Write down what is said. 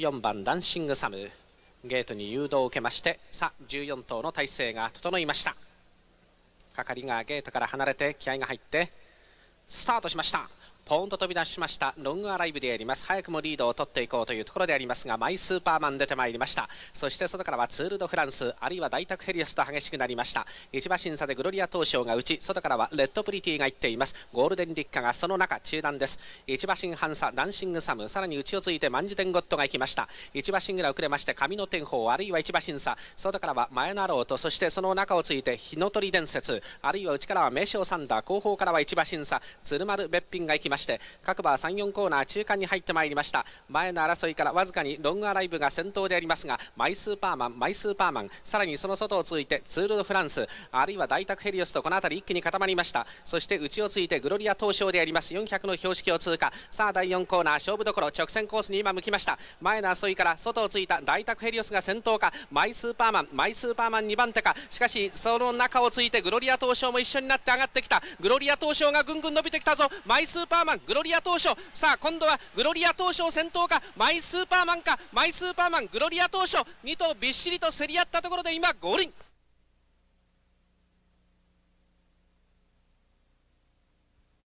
4番ダンシングサムゲートに誘導を受けましてさあ14頭の体勢が整いました係がゲートから離れて気合が入ってスタートしましたポーンと飛び出しましたロングアライブであります早くもリードを取っていこうというところでありますがマイスーパーマン出てまいりましたそして外からはツール・ド・フランスあるいは大宅ヘリアスと激しくなりました一馬審査でグロリア東証が内外からはレッドプリティがいっていますゴールデン立花がその中中段です一馬審ハンサダンシングサムさらに内をついてマンジテンゴットが行きました一馬審ぐらい遅れまして神の天宝あるいは一馬審査外からは前エナローとそしてその中をついて火の鳥伝説あるいは内からは名将サンダー後方からは一馬審査鶴丸別っが行ききまして各馬3、4コーナー中間に入ってまいりました前の争いからわずかにロングアライブが先頭でありますがマイスーパーマンマイスーパーマンさらにその外をついてツール・ド・フランスあるいは大宅ヘリオスとこの辺り一気に固まりましたそして内をついてグロリア東証であります400の標識を通過さあ第4コーナー勝負どころ直線コースに今向きました前の争いから外をついた大宅ヘリオスが先頭かマイスーパーマンマイスーパーマン2番手かしかしその中をついてグロリア東証も一緒になって上がってきたグロリア東証がぐんぐん伸びてきたぞマイスーパーーマングロリア投手さあ今度はグロリア手を先頭かマイスーパーマンかマイスーパーマングロリア投手2頭びっしりと競り合ったところで今ゴールイン